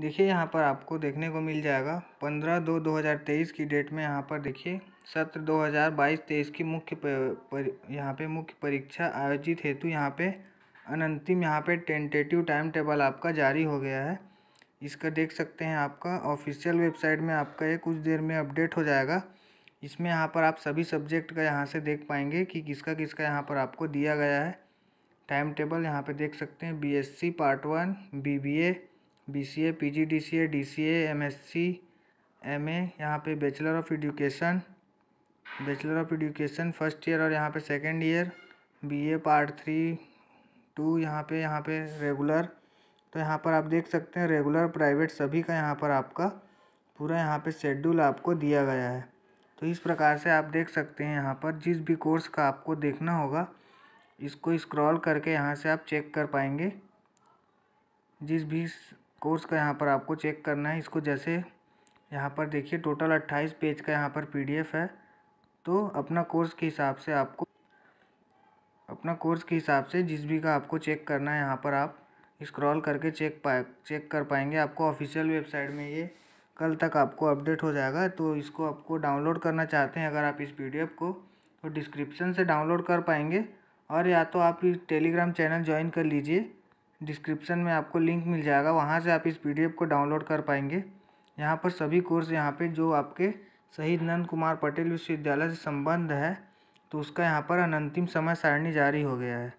देखिए यहाँ पर आपको देखने को मिल जाएगा पंद्रह दो दो हज़ार तेईस की डेट में यहाँ पर देखिए सत्र दो हज़ार बाईस तेईस की मुख्य पर, यहाँ पे मुख्य परीक्षा आयोजित हेतु यहाँ पे अनंतिम यहाँ पे टेंटेटिव टाइम टेबल आपका जारी हो गया है इसका देख सकते हैं आपका ऑफिशियल वेबसाइट में आपका ये कुछ देर में अपडेट हो जाएगा इसमें यहाँ पर आप सभी सब्जेक्ट का यहाँ से देख पाएंगे कि किसका किसका यहाँ पर आपको दिया गया है टाइम टेबल यहाँ पे देख सकते हैं BSc part one BBA B C A P G D C A D C A M S C M A यहाँ पर bachelor of education bachelor of education first year और यहाँ पे second year B A part three two यहाँ पे यहाँ पे regular तो यहाँ पर आप देख सकते हैं रेगुलर प्राइवेट सभी का यहाँ पर आपका पूरा यहाँ पे शेड्यूल आपको दिया गया है तो इस प्रकार से आप देख सकते हैं यहाँ पर जिस भी कोर्स का आपको देखना होगा इसको स्क्रॉल करके यहाँ से आप चेक कर पाएंगे जिस भी कोर्स का यहाँ पर आपको चेक करना है इसको जैसे यहाँ पर देखिए टोटल अट्ठाईस पेज का यहाँ पर पीडीएफ है तो अपना कोर्स के हिसाब से आपको अपना कोर्स के हिसाब से जिस भी का आपको चेक करना है यहाँ पर आप स्क्रॉल करके चेक पा चेक कर पाएंगे आपको ऑफिशियल वेबसाइट में ये कल तक आपको अपडेट हो जाएगा तो इसको आपको डाउनलोड करना चाहते हैं अगर आप इस पी को तो डिस्क्रिप्शन से डाउनलोड कर पाएंगे और या तो आप टेलीग्राम चैनल ज्वाइन कर लीजिए डिस्क्रिप्शन में आपको लिंक मिल जाएगा वहाँ से आप इस पी को डाउनलोड कर पाएंगे यहाँ पर सभी कोर्स यहाँ पर जो आपके शहीद नंद कुमार पटेल विश्वविद्यालय से संबंध है तो उसका यहाँ पर अनंतिम समय सारणी जारी हो गया है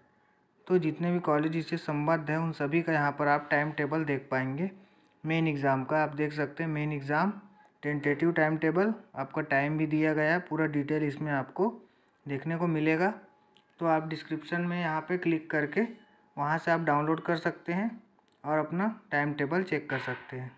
तो जितने भी कॉलेज इससे संबद्ध हैं उन सभी का यहाँ पर आप टाइम टेबल देख पाएंगे मेन एग्ज़ाम का आप देख सकते हैं main exam tentative time table आपका टाइम भी दिया गया है पूरा डिटेल इसमें आपको देखने को मिलेगा तो आप डिस्क्रिप्शन में यहाँ पे क्लिक करके वहाँ से आप डाउनलोड कर सकते हैं और अपना टाइम टेबल चेक कर सकते हैं